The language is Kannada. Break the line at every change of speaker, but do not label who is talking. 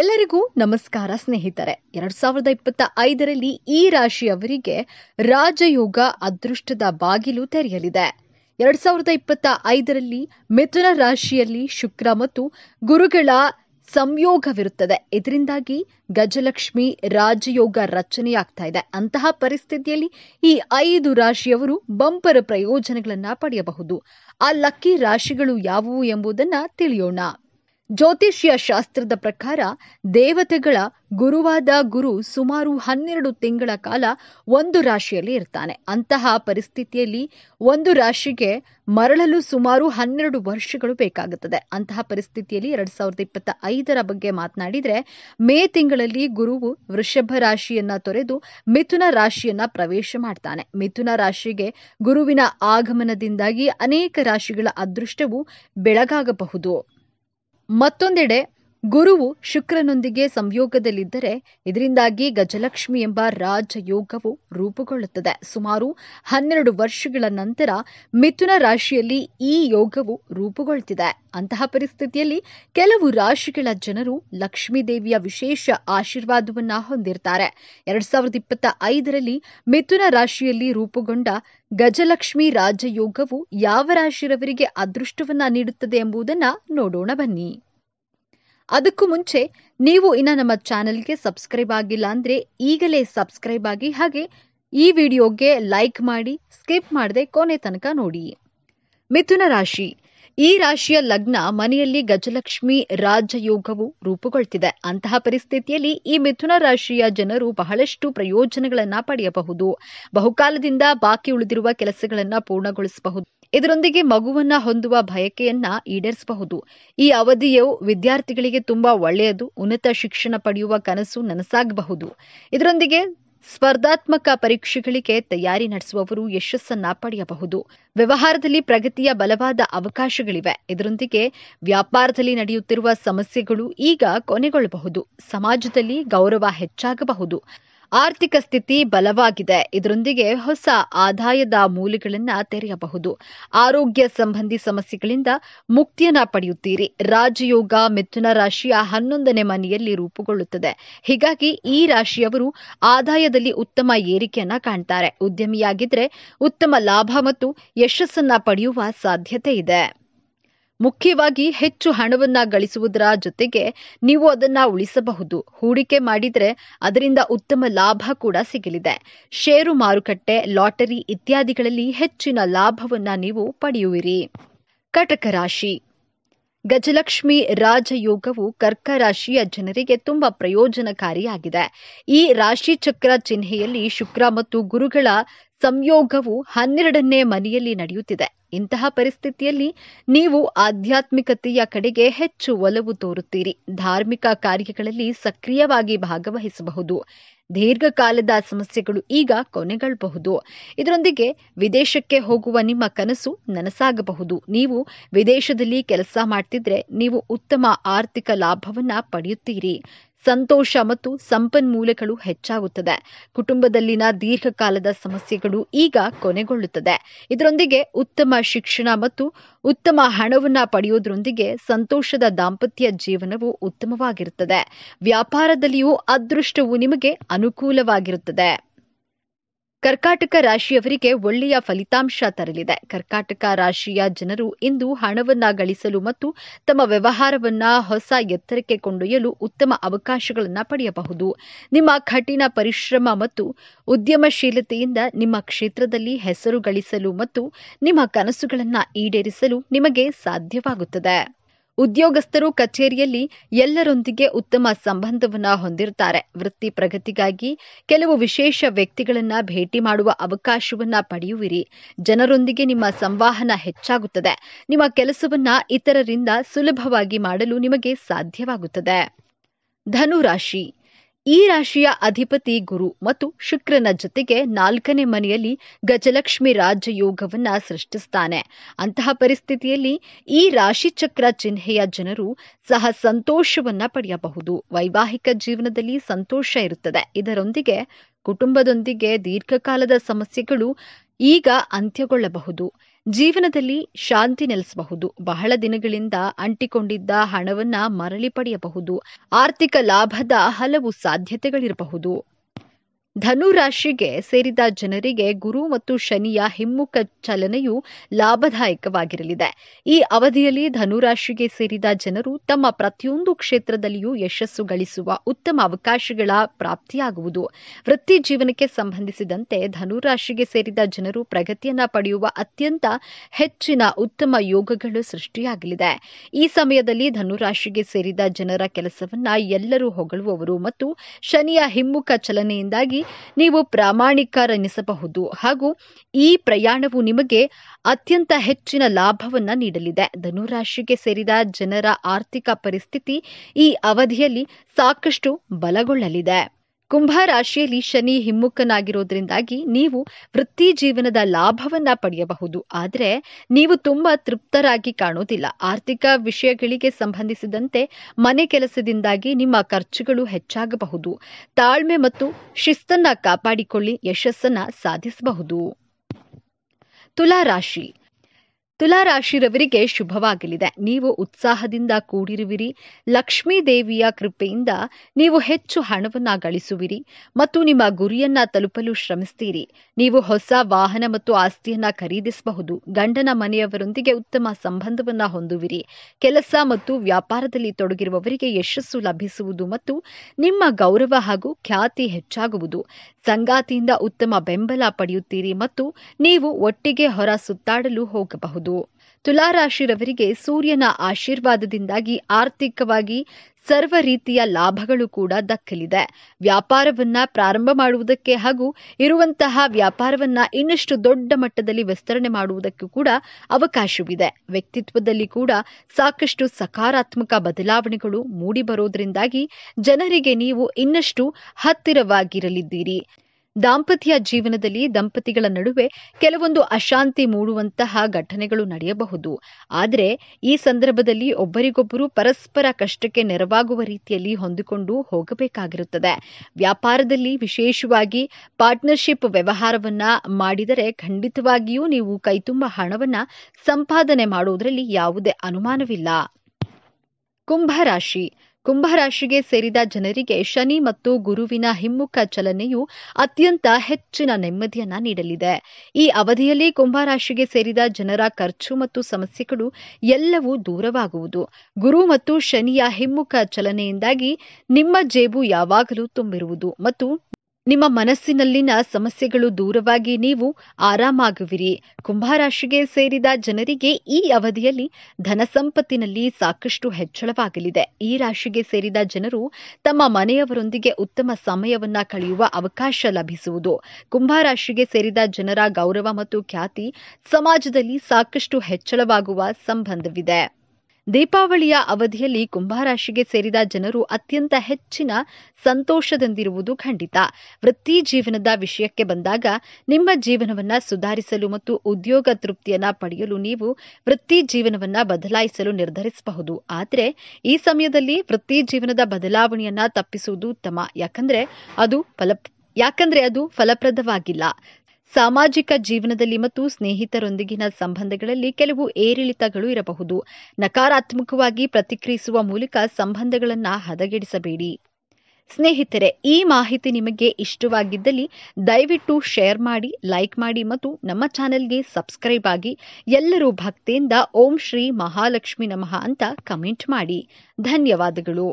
ಎಲ್ಲರಿಗೂ ನಮಸ್ಕಾರ ಸ್ನೇಹಿತರೆ ಎರಡ್ ಸಾವಿರದ ಇಪ್ಪತ್ತ ಐದರಲ್ಲಿ ಈ ರಾಶಿಯವರಿಗೆ ರಾಜಯೋಗ ಅದೃಷ್ಟದ ಬಾಗಿಲು ತೆರೆಯಲಿದೆ ಎರಡ್ ಸಾವಿರದ ಇಪ್ಪತ್ತ ಐದರಲ್ಲಿ ಮಿಥುನ ರಾಶಿಯಲ್ಲಿ ಶುಕ್ರ ಮತ್ತು ಗುರುಗಳ ಸಂಯೋಗವಿರುತ್ತದೆ ಇದರಿಂದಾಗಿ ಗಜಲಕ್ಷ್ಮಿ ರಾಜಯೋಗ ರಚನೆಯಾಗ್ತಾ ಇದೆ ಅಂತಹ ಪರಿಸ್ಥಿತಿಯಲ್ಲಿ ಈ ಐದು ರಾಶಿಯವರು ಬಂಪರ ಪ್ರಯೋಜನಗಳನ್ನ ಪಡೆಯಬಹುದು ಆ ಲಕ್ಕಿ ರಾಶಿಗಳು ಯಾವುವು ಎಂಬುದನ್ನ ತಿಳಿಯೋಣ ಜ್ಯೋತಿಷ್ಯ ಶಾಸ್ತ್ರದ ಪ್ರಕಾರ ದೇವತೆಗಳ ಗುರುವಾದ ಗುರು ಸುಮಾರು ಹನ್ನೆರಡು ತಿಂಗಳ ಕಾಲ ಒಂದು ರಾಶಿಯಲ್ಲಿ ಇರ್ತಾನೆ ಅಂತಹ ಪರಿಸ್ಥಿತಿಯಲ್ಲಿ ಒಂದು ರಾಶಿಗೆ ಮರಳಲು ಸುಮಾರು ಹನ್ನೆರಡು ವರ್ಷಗಳು ಬೇಕಾಗುತ್ತದೆ ಅಂತಹ ಪರಿಸ್ಥಿತಿಯಲ್ಲಿ ಎರಡ್ ಸಾವಿರದ ಇಪ್ಪತ್ತ ಐದರ ಬಗ್ಗೆ ಮಾತನಾಡಿದರೆ ಮೇ ತಿಂಗಳಲ್ಲಿ ಗುರುವು ವೃಷಭ ರಾಶಿಯನ್ನ ತೊರೆದು ಮಿಥುನ ರಾಶಿಯನ್ನ ಪ್ರವೇಶ ಮಾಡ್ತಾನೆ ಮಿಥುನ ರಾಶಿಗೆ ಗುರುವಿನ ಆಗಮನದಿಂದಾಗಿ ಅನೇಕ ರಾಶಿಗಳ ಅದೃಷ್ಟವು ಬೆಳಗಾಗಬಹುದು ಮತ್ತೊಂದೆಡೆ ಗುರುವು ಶುಕ್ರನೊಂದಿಗೆ ಸಂಯೋಗದಲ್ಲಿದ್ದರೆ ಇದರಿಂದಾಗಿ ಗಜಲಕ್ಷ್ಮಿ ಎಂಬ ರಾಜಯೋಗವು ರೂಪುಗೊಳ್ಳುತ್ತದೆ ಸುಮಾರು ಹನ್ನೆರಡು ವರ್ಷಗಳ ನಂತರ ಮಿಥುನ ರಾಶಿಯಲ್ಲಿ ಈ ಯೋಗವು ರೂಪುಗೊಳ್ಳುತ್ತಿದೆ ಅಂತಹ ಪರಿಸ್ಥಿತಿಯಲ್ಲಿ ಕೆಲವು ರಾಶಿಗಳ ಜನರು ಲಕ್ಷ್ಮೀದೇವಿಯ ವಿಶೇಷ ಆಶೀರ್ವಾದವನ್ನ ಹೊಂದಿರ್ತಾರೆ ಎರಡ್ ಸಾವಿರದ ಇಪ್ಪತ್ತ ಐದರಲ್ಲಿ ಮಿಥುನ ರಾಶಿಯಲ್ಲಿ ರೂಪುಗೊಂಡ ಗಜಲಕ್ಷ್ಮಿ ರಾಜಯೋಗವು ಯಾವ ರಾಶಿರವರಿಗೆ ಅದೃಷ್ಟವನ್ನ ನೀಡುತ್ತದೆ ಎಂಬುದನ್ನ ನೋಡೋಣ ಬನ್ನಿ ಅದಕ್ಕೂ ಮುಂಚೆ ನೀವು ಇನ್ನು ನಮ್ಮ ಚಾನೆಲ್ಗೆ ಸಬ್ಸ್ಕ್ರೈಬ್ ಆಗಿಲ್ಲ ಅಂದ್ರೆ ಈಗಲೇ ಸಬ್ಸ್ಕ್ರೈಬ್ ಆಗಿ ಹಾಗೆ ಈ ವಿಡಿಯೋಗೆ ಲೈಕ್ ಮಾಡಿ ಸ್ಕಿಪ್ ಮಾಡದೆ ಕೊನೆ ತನಕ ನೋಡಿ ಮಿಥುನ ರಾಶಿ ಈ ರಾಶಿಯ ಲಗ್ನ ಮನೆಯಲ್ಲಿ ಗಜಲಕ್ಷ್ಮಿ ರಾಜಯೋಗವು ರೂಪುಗೊಳ್ತಿದೆ ಅಂತಹ ಪರಿಸ್ಥಿತಿಯಲ್ಲಿ ಈ ಮಿಥುನ ರಾಶಿಯ ಜನರು ಬಹಳಷ್ಟು ಪ್ರಯೋಜನಗಳನ್ನು ಪಡೆಯಬಹುದು ಬಹುಕಾಲದಿಂದ ಬಾಕಿ ಉಳಿದಿರುವ ಕೆಲಸಗಳನ್ನು ಪೂರ್ಣಗೊಳಿಸಬಹುದು ಇದರೊಂದಿಗೆ ಮಗುವನ್ನ ಹೊಂದುವ ಬಯಕೆಯನ್ನ ಈಡೇರಿಸಬಹುದು ಈ ಅವಧಿಯು ವಿದ್ಯಾರ್ಥಿಗಳಿಗೆ ತುಂಬಾ ಒಳ್ಳೆಯದು ಉನ್ನತ ಶಿಕ್ಷಣ ಪಡೆಯುವ ಕನಸು ನನಸಾಗಬಹುದು ಇದರೊಂದಿಗೆ ಸ್ಪರ್ಧಾತ್ಮಕ ಪರೀಕ್ಷೆಗಳಿಗೆ ತಯಾರಿ ನಡೆಸುವವರು ಯಶಸ್ಸನ್ನ ಪಡೆಯಬಹುದು ವ್ಯವಹಾರದಲ್ಲಿ ಪ್ರಗತಿಯ ಬಲವಾದ ಅವಕಾಶಗಳಿವೆ ಇದರೊಂದಿಗೆ ವ್ಯಾಪಾರದಲ್ಲಿ ನಡೆಯುತ್ತಿರುವ ಸಮಸ್ಯೆಗಳು ಈಗ ಕೊನೆಗೊಳ್ಳಬಹುದು ಸಮಾಜದಲ್ಲಿ ಗೌರವ ಹೆಚ್ಚಾಗಬಹುದು ಆರ್ಥಿಕ ಸ್ಥಿತಿ ಬಲವಾಗಿದೆ ಇದರೊಂದಿಗೆ ಹೊಸ ಆದಾಯದ ಮೂಲಗಳನ್ನು ತೆರೆಯಬಹುದು ಆರೋಗ್ಯ ಸಂಬಂಧಿ ಸಮಸ್ಯೆಗಳಿಂದ ಮುಕ್ತಿಯನ್ನ ಪಡೆಯುತ್ತೀರಿ ರಾಜಯೋಗ ಮಿಥುನ ರಾಶಿಯ ಹನ್ನೊಂದನೇ ಮನೆಯಲ್ಲಿ ರೂಪುಗೊಳ್ಳುತ್ತದೆ ಹೀಗಾಗಿ ಈ ರಾಶಿಯವರು ಆದಾಯದಲ್ಲಿ ಉತ್ತಮ ಏರಿಕೆಯನ್ನ ಕಾಣ್ತಾರೆ ಉದ್ಯಮಿಯಾಗಿದ್ರೆ ಉತ್ತಮ ಲಾಭ ಮತ್ತು ಯಶಸ್ಸನ್ನ ಪಡೆಯುವ ಸಾಧ್ಯತೆ ಇದೆ ಮುಖ್ಯವಾಗಿ ಹೆಚ್ಚು ಹಣವನ್ನ ಗಳಿಸುವುದರ ಜೊತೆಗೆ ನೀವು ಅದನ್ನ ಉಳಿಸಬಹುದು ಹೂಡಿಕೆ ಮಾಡಿದರೆ ಅದರಿಂದ ಉತ್ತಮ ಲಾಭ ಕೂಡ ಸಿಗಲಿದೆ ಷೇರು ಮಾರುಕಟ್ಟೆ ಲಾಟರಿ ಇತ್ಯಾದಿಗಳಲ್ಲಿ ಹೆಚ್ಚಿನ ಲಾಭವನ್ನ ನೀವು ಪಡೆಯುವಿರಿ ಕಟಕ ರಾಶಿ ಗಜಲಕ್ಷ್ಮಿ ರಾಜಯೋಗವು ಕರ್ಕ ರಾಶಿಯ ಜನರಿಗೆ ತುಂಬಾ ಪ್ರಯೋಜನಕಾರಿಯಾಗಿದೆ ಈ ರಾಶಿ ಚಕ್ರ ಚಿಹ್ನೆಯಲ್ಲಿ ಶುಕ್ರ ಮತ್ತು ಗುರುಗಳ ಸಂಯೋಗವು ಹನ್ನೆರಡನೇ ಮನೆಯಲ್ಲಿ ನಡೆಯುತ್ತಿದೆ ಇಂತಹ ಪರಿಸ್ಥಿತಿಯಲ್ಲಿ ನೀವು ಆಧ್ಯಾತ್ಮಿಕತೆಯ ಕಡೆಗೆ ಹೆಚ್ಚು ಒಲವು ತೋರುತ್ತೀರಿ ಧಾರ್ಮಿಕ ಕಾರ್ಯಗಳಲ್ಲಿ ಸಕ್ರಿಯವಾಗಿ ಭಾಗವಹಿಸಬಹುದು ದೀರ್ಘಕಾಲದ ಸಮಸ್ಯೆಗಳು ಈಗ ಕೊನೆಗಳಬಹುದು ಇದರೊಂದಿಗೆ ವಿದೇಶಕ್ಕೆ ಹೋಗುವ ನಿಮ್ಮ ಕನಸು ನನಸಾಗಬಹುದು ನೀವು ವಿದೇಶದಲ್ಲಿ ಕೆಲಸ ಮಾಡ್ತಿದ್ರೆ ನೀವು ಉತ್ತಮ ಆರ್ಥಿಕ ಲಾಭವನ್ನ ಪಡೆಯುತ್ತೀರಿ ಸಂತೋಷ ಮತ್ತು ಸಂಪನ್ಮೂಲಗಳು ಹೆಚ್ಚಾಗುತ್ತದೆ ಕುಟುಂಬದಲ್ಲಿನ ದೀರ್ಘಕಾಲದ ಸಮಸ್ಯೆಗಳು ಈಗ ಕೊನೆಗೊಳ್ಳುತ್ತದೆ ಇದರೊಂದಿಗೆ ಉತ್ತಮ ಶಿಕ್ಷಣ ಮತ್ತು ಉತ್ತಮ ಹಣವನ್ನ ಪಡೆಯುವುದರೊಂದಿಗೆ ಸಂತೋಷದ ದಾಂಪತ್ಯ ಜೀವನವು ಉತ್ತಮವಾಗಿರುತ್ತದೆ ವ್ಯಾಪಾರದಲ್ಲಿಯೂ ಅದೃಷ್ಟವು ನಿಮಗೆ ಅನುಕೂಲವಾಗಿರುತ್ತದೆ ಕರ್ಕಾಟಕ ರಾಶಿಯವರಿಗೆ ಒಳ್ಳೆಯ ಫಲಿತಾಂಶ ತರಲಿದೆ ಕರ್ಕಾಟಕ ರಾಶಿಯ ಜನರು ಇಂದು ಹಣವನ್ನ ಗಳಿಸಲು ಮತ್ತು ತಮ್ಮ ವ್ಯವಹಾರವನ್ನ ಹೊಸ ಎತ್ತರಕ್ಕೆ ಕೊಂಡೊಯ್ಯಲು ಉತ್ತಮ ಅವಕಾಶಗಳನ್ನು ಪಡೆಯಬಹುದು ನಿಮ್ಮ ಕಠಿಣ ಪರಿಶ್ರಮ ಮತ್ತು ಉದ್ಯಮಶೀಲತೆಯಿಂದ ನಿಮ್ಮ ಕ್ಷೇತ್ರದಲ್ಲಿ ಹೆಸರು ಗಳಿಸಲು ಮತ್ತು ನಿಮ್ಮ ಕನಸುಗಳನ್ನು ಈಡೇರಿಸಲು ನಿಮಗೆ ಸಾಧ್ಯವಾಗುತ್ತದೆ ಉದ್ಯೋಗಸ್ಥರು ಕಚೇರಿಯಲ್ಲಿ ಎಲ್ಲರೊಂದಿಗೆ ಉತ್ತಮ ಸಂಬಂಧವನ್ನು ಹೊಂದಿರುತ್ತಾರೆ ವೃತ್ತಿ ಪ್ರಗತಿಗಾಗಿ ಕೆಲವು ವಿಶೇಷ ವ್ಯಕ್ತಿಗಳನ್ನು ಭೇಟಿ ಮಾಡುವ ಅವಕಾಶವನ್ನ ಪಡೆಯುವಿರಿ ಜನರೊಂದಿಗೆ ನಿಮ್ಮ ಸಂವಹನ ಹೆಚ್ಚಾಗುತ್ತದೆ ನಿಮ್ಮ ಕೆಲಸವನ್ನ ಇತರರಿಂದ ಸುಲಭವಾಗಿ ಮಾಡಲು ನಿಮಗೆ ಸಾಧ್ಯವಾಗುತ್ತದೆ ಧನುರಾಶಿ ಈ ರಾಶಿಯ ಅಧಿಪತಿ ಗುರು ಮತ್ತು ಶುಕ್ರನ ಜೊತೆಗೆ ನಾಲ್ಕನೇ ಮನೆಯಲ್ಲಿ ಗಜಲಕ್ಷ್ಮಿ ರಾಜಯೋಗವನ್ನ ಸೃಷ್ಟಿಸ್ತಾನೆ ಅಂತಹ ಪರಿಸ್ಥಿತಿಯಲ್ಲಿ ಈ ರಾಶಿ ಚಕ್ರ ಚಿಹ್ನೆಯ ಜನರು ಸಹ ಸಂತೋಷವನ್ನ ಪಡೆಯಬಹುದು ವೈವಾಹಿಕ ಜೀವನದಲ್ಲಿ ಸಂತೋಷ ಇರುತ್ತದೆ ಇದರೊಂದಿಗೆ ಕುಟುಂಬದೊಂದಿಗೆ ದೀರ್ಘಕಾಲದ ಸಮಸ್ಯೆಗಳು ಈಗ ಅಂತ್ಯಗೊಳ್ಳಬಹುದು ಜೀವನದಲ್ಲಿ ಶಾಂತಿ ನೆಲೆಸಬಹುದು ಬಹಳ ದಿನಗಳಿಂದ ಅಂಟಿಕೊಂಡಿದ್ದ ಹಣವನ್ನ ಮರಳಿ ಪಡೆಯಬಹುದು ಆರ್ಥಿಕ ಲಾಭದ ಹಲವು ಸಾಧ್ಯತೆಗಳಿರಬಹುದು ಧನು ರಾಶಿಗೆ ಸೇರಿದ ಜನರಿಗೆ ಗುರು ಮತ್ತು ಶನಿಯ ಹಿಮ್ಮುಖ ಚಲನೆಯು ಲಾಭದಾಯಕವಾಗಿರಲಿದೆ ಈ ಅವಧಿಯಲ್ಲಿ ಧನು ರಾಶಿಗೆ ಸೇರಿದ ಜನರು ತಮ್ಮ ಪ್ರತಿಯೊಂದು ಕ್ಷೇತ್ರದಲ್ಲಿಯೂ ಯಶಸ್ಸು ಗಳಿಸುವ ಉತ್ತಮ ಅವಕಾಶಗಳ ಪ್ರಾಪ್ತಿಯಾಗುವುದು ವೃತ್ತಿ ಜೀವನಕ್ಕೆ ಸಂಬಂಧಿಸಿದಂತೆ ಧನು ರಾಶಿಗೆ ಸೇರಿದ ಜನರು ಪ್ರಗತಿಯನ್ನ ಪಡೆಯುವ ಅತ್ಯಂತ ಹೆಚ್ಚಿನ ಉತ್ತಮ ಯೋಗಗಳು ಸೃಷ್ಟಿಯಾಗಲಿದೆ ಈ ಸಮಯದಲ್ಲಿ ಧನು ರಾಶಿಗೆ ಸೇರಿದ ಜನರ ಕೆಲಸವನ್ನ ಎಲ್ಲರೂ ಹೊಗಳುವವರು ಮತ್ತು ಶನಿಯ ಹಿಮ್ಮುಖ ಚಲನೆಯಿಂದಾಗಿ ನೀವು ಪ್ರಾಮಾಣಿಕರೆನಿಸಬಹುದು ಹಾಗೂ ಈ ಪ್ರಯಾಣವು ನಿಮಗೆ ಅತ್ಯಂತ ಹೆಚ್ಚಿನ ಲಾಭವನ್ನ ನೀಡಲಿದೆ ಧನುರಾಶಿಗೆ ಸೇರಿದ ಜನರ ಆರ್ಥಿಕ ಪರಿಸ್ಥಿತಿ ಈ ಅವಧಿಯಲ್ಲಿ ಸಾಕಷ್ಟು ಬಲಗೊಳ್ಳಲಿದೆ ಕುಂಭ ರಾಶಿಯಲ್ಲಿ ಶನಿ ಹಿಮ್ಮುಖನಾಗಿರೋದ್ರಿಂದಾಗಿ ನೀವು ವೃತ್ತಿ ಜೀವನದ ಲಾಭವನ್ನ ಪಡೆಯಬಹುದು ಆದರೆ ನೀವು ತುಂಬಾ ತೃಪ್ತರಾಗಿ ಕಾಣುವುದಿಲ್ಲ ಆರ್ಥಿಕ ವಿಷಯಗಳಿಗೆ ಸಂಬಂಧಿಸಿದಂತೆ ಮನೆ ಕೆಲಸದಿಂದಾಗಿ ನಿಮ್ಮ ಖರ್ಚುಗಳು ಹೆಚ್ಚಾಗಬಹುದು ತಾಳ್ಮೆ ಮತ್ತು ಶಿಸ್ತನ್ನ ಕಾಪಾಡಿಕೊಳ್ಳಿ ಯಶಸ್ಸನ್ನ ಸಾಧಿಸಬಹುದು ತುಲಾ ರಾಶಿ ತುಲಾರಾಶಿರವರಿಗೆ ಶುಭವಾಗಲಿದೆ ನೀವು ಉತ್ಸಾಹದಿಂದ ಕೂಡಿರುವಿರಿ ಲಕ್ಷ್ಮೀ ದೇವಿಯ ಕೃಪೆಯಿಂದ ನೀವು ಹೆಚ್ಚು ಹಣವನ್ನ ಗಳಿಸುವಿರಿ ಮತ್ತು ನಿಮ್ಮ ಗುರಿಯನ್ನ ತಲುಪಲು ಶ್ರಮಿಸ್ತೀರಿ ನೀವು ಹೊಸ ವಾಹನ ಮತ್ತು ಆಸ್ತಿಯನ್ನ ಖರೀದಿಸಬಹುದು ಗಂಡನ ಮನೆಯವರೊಂದಿಗೆ ಉತ್ತಮ ಸಂಬಂಧವನ್ನ ಹೊಂದುವಿರಿ ಕೆಲಸ ಮತ್ತು ವ್ಯಾಪಾರದಲ್ಲಿ ತೊಡಗಿರುವವರಿಗೆ ಯಶಸ್ಸು ಲಭಿಸುವುದು ಮತ್ತು ನಿಮ್ಮ ಗೌರವ ಹಾಗೂ ಖ್ಯಾತಿ ಹೆಚ್ಚಾಗುವುದು ಸಂಗಾತಿಯಿಂದ ಉತ್ತಮ ಬೆಂಬಲ ಪಡೆಯುತ್ತೀರಿ ಮತ್ತು ನೀವು ಒಟ್ಟಿಗೆ ಹೊರ ಸುತ್ತಾಡಲು ಹೋಗಬಹುದು ಮಾಡಬಹುದು ತುಲಾರಾಶಿರವರಿಗೆ ಸೂರ್ಯನ ಆಶೀರ್ವಾದದಿಂದಾಗಿ ಆರ್ಥಿಕವಾಗಿ ಸರ್ವ ರೀತಿಯ ಲಾಭಗಳು ಕೂಡ ದಕ್ಕಲಿದೆ ವ್ಯಾಪಾರವನ್ನ ಪ್ರಾರಂಭ ಮಾಡುವುದಕ್ಕೆ ಹಾಗೂ ಇರುವಂತಹ ವ್ಯಾಪಾರವನ್ನ ಇನ್ನಷ್ಟು ದೊಡ್ಡ ಮಟ್ಟದಲ್ಲಿ ವಿಸ್ತರಣೆ ಮಾಡುವುದಕ್ಕೂ ಕೂಡ ಅವಕಾಶವಿದೆ ವ್ಯಕ್ತಿತ್ವದಲ್ಲಿ ಕೂಡ ಸಾಕಷ್ಟು ಸಕಾರಾತ್ಮಕ ಬದಲಾವಣೆಗಳು ಮೂಡಿಬರೋದ್ರಿಂದಾಗಿ ಜನರಿಗೆ ನೀವು ಇನ್ನಷ್ಟು ಹತ್ತಿರವಾಗಿರಲಿದ್ದೀರಿ ದಾಂಪತ್ಯ ಜೀವನದಲ್ಲಿ ದಂಪತಿಗಳ ನಡುವೆ ಕೆಲವೊಂದು ಅಶಾಂತಿ ಮೂಡುವಂತಹ ಘಟನೆಗಳು ನಡೆಯಬಹುದು ಆದರೆ ಈ ಸಂದರ್ಭದಲ್ಲಿ ಒಬ್ಬರಿಗೊಬ್ಬರು ಪರಸ್ಪರ ಕಷ್ಟಕ್ಕೆ ನೆರವಾಗುವ ರೀತಿಯಲ್ಲಿ ಹೊಂದಿಕೊಂಡು ಹೋಗಬೇಕಾಗಿರುತ್ತದೆ ವ್ಯಾಪಾರದಲ್ಲಿ ವಿಶೇಷವಾಗಿ ಪಾರ್ಟ್ನರ್ಶಿಪ್ ವ್ಯವಹಾರವನ್ನ ಮಾಡಿದರೆ ಖಂಡಿತವಾಗಿಯೂ ನೀವು ಕೈತುಂಬ ಹಣವನ್ನ ಸಂಪಾದನೆ ಮಾಡುವುದರಲ್ಲಿ ಯಾವುದೇ ಅನುಮಾನವಿಲ್ಲ ಕುಂಭರಾಶಿ ಕುಂಭರಾಶಿಗೆ ಸೇರಿದ ಜನರಿಗೆ ಶನಿ ಮತ್ತು ಗುರುವಿನ ಹಿಮ್ಮುಖ ಚಲನೆಯು ಅತ್ಯಂತ ಹೆಚ್ಚಿನ ನೆಮ್ಮದಿಯನ್ನ ನೀಡಲಿದೆ ಈ ಅವಧಿಯಲ್ಲಿ ಕುಂಭರಾಶಿಗೆ ಸೇರಿದ ಜನರ ಖರ್ಚು ಮತ್ತು ಸಮಸ್ಯೆಗಳು ಎಲ್ಲವೂ ದೂರವಾಗುವುದು ಗುರು ಮತ್ತು ಶನಿಯ ಹಿಮ್ಮುಖ ಚಲನೆಯಿಂದಾಗಿ ನಿಮ್ಮ ಜೇಬು ಯಾವಾಗಲೂ ತುಂಬಿರುವುದು ಮತ್ತು ನಿಮ್ಮ ಮನಸ್ಸಿನಲ್ಲಿನ ಸಮಸ್ಯೆಗಳು ದೂರವಾಗಿ ನೀವು ಆರಾಮಾಗುವಿರಿ ಕುಂಭರಾಶಿಗೆ ಸೇರಿದ ಜನರಿಗೆ ಈ ಅವಧಿಯಲ್ಲಿ ಧನ ಸಂಪತ್ತಿನಲ್ಲಿ ಸಾಕಷ್ಟು ಹೆಚ್ಚಳವಾಗಲಿದೆ ಈ ರಾಶಿಗೆ ಸೇರಿದ ಜನರು ತಮ್ಮ ಮನೆಯವರೊಂದಿಗೆ ಉತ್ತಮ ಸಮಯವನ್ನ ಕಳೆಯುವ ಅವಕಾಶ ಲಭಿಸುವುದು ಕುಂಭರಾಶಿಗೆ ಸೇರಿದ ಜನರ ಗೌರವ ಮತ್ತು ಖ್ಯಾತಿ ಸಮಾಜದಲ್ಲಿ ಸಾಕಷ್ಟು ಹೆಚ್ಚಳವಾಗುವ ಸಂಬಂಧವಿದೆ ದೀಪಾವಳಿಯ ಅವಧಿಯಲ್ಲಿ ಕುಂಭರಾಶಿಗೆ ಸೇರಿದ ಜನರು ಅತ್ಯಂತ ಹೆಚ್ಚಿನ ಸಂತೋಷದಂದಿರುವುದು ಖಂಡಿತ ವೃತ್ತಿ ಜೀವನದ ವಿಷಯಕ್ಕೆ ಬಂದಾಗ ನಿಮ್ಮ ಜೀವನವನ್ನ ಸುಧಾರಿಸಲು ಮತ್ತು ಉದ್ಯೋಗ ತೃಪ್ತಿಯನ್ನ ಪಡೆಯಲು ನೀವು ವೃತ್ತಿ ಜೀವನವನ್ನ ಬದಲಾಯಿಸಲು ನಿರ್ಧರಿಸಬಹುದು ಆದರೆ ಈ ಸಮಯದಲ್ಲಿ ವೃತ್ತಿ ಜೀವನದ ಬದಲಾವಣೆಯನ್ನ ತಪ್ಪಿಸುವುದು ಉತ್ತಮ ಯಾಕಂದ್ರೆ ಅದು ಫಲ ಯಾಕಂದ್ರೆ ಅದು ಫಲಪ್ರದವಾಗಿಲ್ಲ ಸಾಮಾಜಿಕ ಜೀವನದಲ್ಲಿ ಮತ್ತು ಸ್ನೇಹಿತರೊಂದಿಗಿನ ಸಂಬಂಧಗಳಲ್ಲಿ ಕೆಲವು ಏರಿಳಿತಗಳು ಇರಬಹುದು ನಕಾರಾತ್ಮಕವಾಗಿ ಪ್ರತಿಕ್ರಿಯಿಸುವ ಮೂಲಕ ಸಂಬಂಧಗಳನ್ನು ಹದಗೆಡಿಸಬೇಡಿ ಸ್ನೇಹಿತರೆ ಈ ಮಾಹಿತಿ ನಿಮಗೆ ಇಷ್ಟವಾಗಿದ್ದಲ್ಲಿ ದಯವಿಟ್ಟು ಶೇರ್ ಮಾಡಿ ಲೈಕ್ ಮಾಡಿ ಮತ್ತು ನಮ್ಮ ಚಾನೆಲ್ಗೆ ಸಬ್ಸ್ಕ್ರೈಬ್ ಆಗಿ ಎಲ್ಲರೂ ಭಕ್ತಿಯಿಂದ ಓಂ ಶ್ರೀ ಮಹಾಲಕ್ಷ್ಮಿ ನಮಃ ಅಂತ ಕಮೆಂಟ್ ಮಾಡಿ ಧನ್ಯವಾದಗಳು